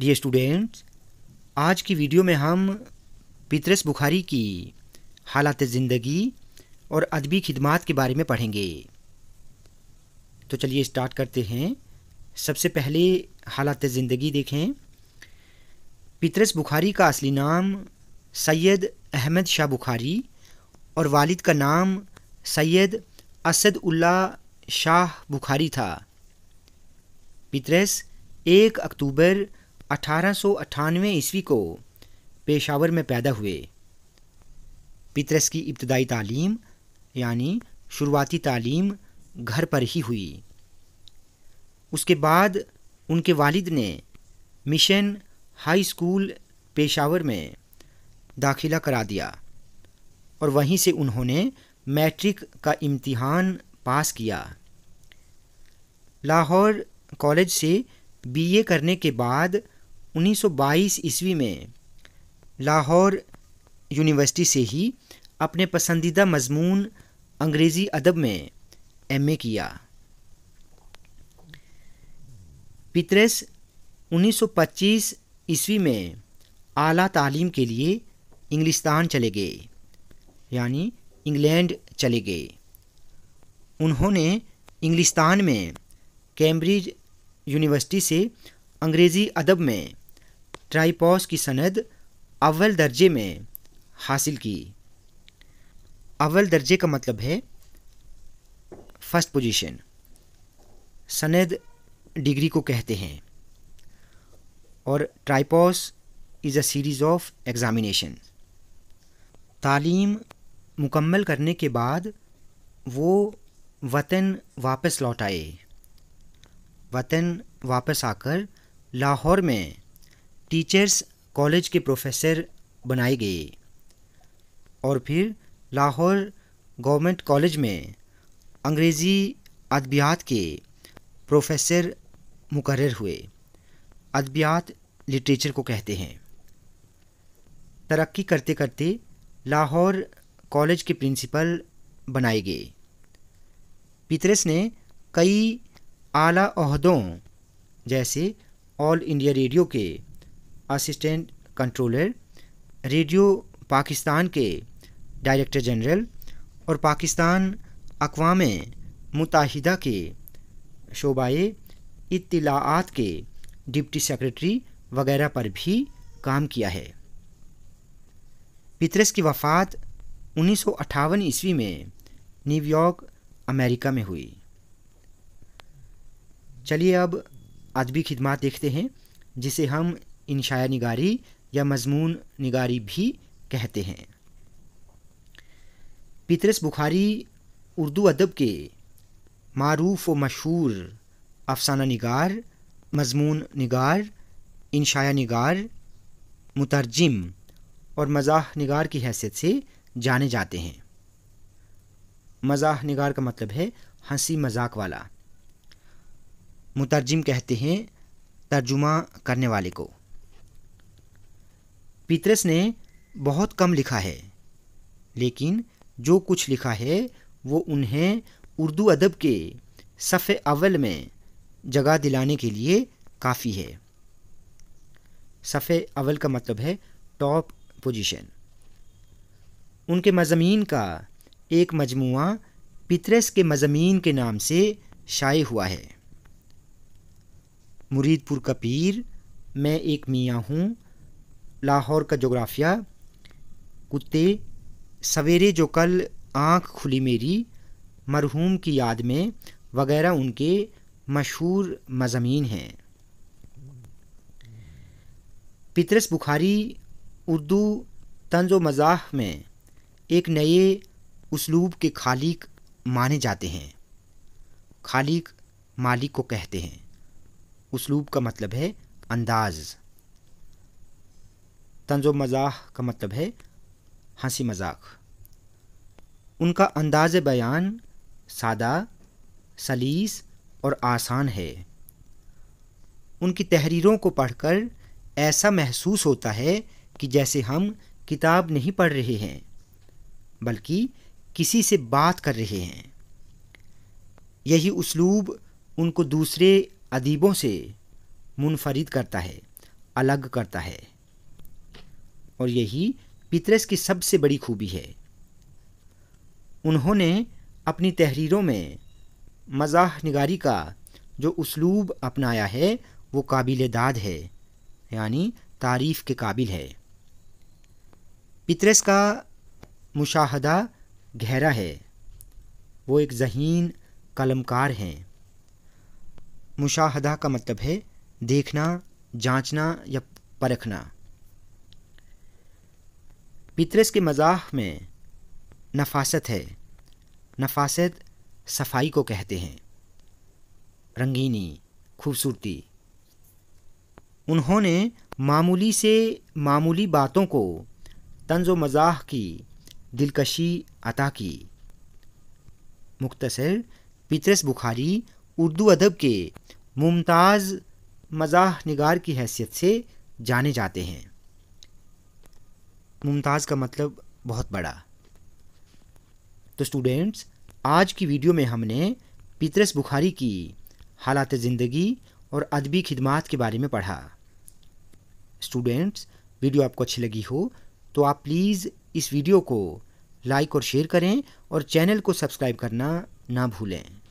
dear students आज की video में हम पितरस बुखारी की हालात ज़िंदगी और अदबी खिदमत के बारे में पढ़ेंगे तो चलिए स्टार्ट करते हैं सबसे पहले हालात ज़िंदगी देखें पितरस बुखारी का असली नाम सैयद अहमद शाह बुखारी और वालिद का नाम सैयद असदुल्ला शाह बुखारी था पितरस एक अक्टूबर अठारह ईस्वी को पेशावर में पैदा हुए पितरस की इब्तदाई तालीम यानी शुरुआती तालीम घर पर ही हुई उसके बाद उनके वालिद ने मिशन हाई स्कूल पेशावर में दाखिला करा दिया और वहीं से उन्होंने मैट्रिक का इम्तिहान पास किया लाहौर कॉलेज से बीए करने के बाद 1922 ईस्वी में लाहौर यूनिवर्सिटी से ही अपने पसंदीदा मजमून अंग्रेज़ी अदब में एमए किया पितरस 1925 ईस्वी में आला तालीम के लिए इंग्लिस्तान चले गए यानी इंग्लैंड चले गए उन्होंने इंग्लिस्तान में कैम्ब्रिज यूनिवर्सिटी से अंग्रेज़ी अदब में ट्राईपॉस की सनद अव्वल दर्जे में हासिल की अव्वल दर्जे का मतलब है फर्स्ट पोजीशन सनद डिग्री को कहते हैं और tripos is a series of examination तालीम मुकम्मल करने के बाद वो वतन वापस लौट आए वतन वापस आकर लाहौर में टीचर्स कॉलेज के प्रोफेसर बनाए गए और फिर लाहौर गवर्नमेंट कॉलेज में अंग्रेज़ी अद्बियात के प्रोफेसर मुकर हुए अद्बियात लिटरेचर को कहते हैं तरक्की करते करते लाहौर कॉलेज के प्रिंसिपल बनाए गए पीतरस ने कई आला अहदों जैसे ऑल इंडिया रेडियो के असिस्टेंट कंट्रोलर रेडियो पाकिस्तान के डायरेक्टर जनरल और पाकिस्तान अकवाम मुतहदा के शोबाए इतलात के डिप्टी सेक्रेटरी वगैरह पर भी काम किया है पितरस की वफ़ात उन्नीस ईस्वी में न्यूयॉर्क अमेरिका में हुई चलिए अब अदबी खिदमत देखते हैं जिसे हम इन निगारी या मजमून निगारी भी कहते हैं पितरस बुखारी उर्दू अदब के मरूफ व मशहूर अफसाना निगार मजमून निगार इंशाया निगार मुतरजम और मज़ाह निगार की हैसियत से जाने जाते हैं मज़ाह निगार का मतलब है हंसी मजाक वाला मुतरजम कहते हैं तर्जुमा करने वाले को पीतरस ने बहुत कम लिखा है लेकिन जो कुछ लिखा है वो उन्हें उर्दू अदब के सफ़े अव्वल में जगह दिलाने के लिए काफ़ी है सफ़े अव्वल का मतलब है टॉप पोजीशन उनके मज़मीन का एक मजमु पितरस के मज़मीन के नाम से शाये हुआ है मुरीदपुर का पीर मैं एक मियाँ हूँ लाहौर का जोग्राफिया कुत्ते सवेरे जो कल आँख खुली मेरी मरहूम की याद में वगैरह उनके मशहूर मजामी हैं पितरस बुखारी उर्दू तंज व मजाक में एक नए उसलूब के खालिक माने जाते हैं खालिक मालिक को कहते हैं उसलूब का मतलब है अंदाज़ तंजो मजाक का मतलब है हंसी मजाक उनका अंदाज बयान सादा सलीस और आसान है उनकी तहरीरों को पढ़कर ऐसा महसूस होता है कि जैसे हम किताब नहीं पढ़ रहे हैं बल्कि किसी से बात कर रहे हैं यही उसलूब उनको दूसरे अदीबों से मुनफरद करता है अलग करता है और यही पितरस की सबसे बड़ी खूबी है उन्होंने अपनी तहरीरों में मजाह निगारी का जो उसलूब अपनाया है वो काबिल दाद है यानी तारीफ़ के काबिल है पितरस का मुशाहदा गहरा है वो एक जहीन कलमकार हैं मुशाहदा का मतलब है देखना जांचना या परखना पितरस के मजाक में नफासत है नफासत सफाई को कहते हैं रंगीनी खूबसूरती उन्होंने मामूली से मामूली बातों को तंज मजाक की दिलकशी अता की मुख्तसर पितरस बुखारी उर्दू अदब के मुमताज़ मजाक निगार की हैसियत से जाने जाते हैं मुमताज़ का मतलब बहुत बड़ा तो स्टूडेंट्स आज की वीडियो में हमने पीतरस बुखारी की हालात ज़िंदगी और अदबी खिदमत के बारे में पढ़ा स्टूडेंट्स वीडियो आपको अच्छी लगी हो तो आप प्लीज़ इस वीडियो को लाइक और शेयर करें और चैनल को सब्सक्राइब करना ना भूलें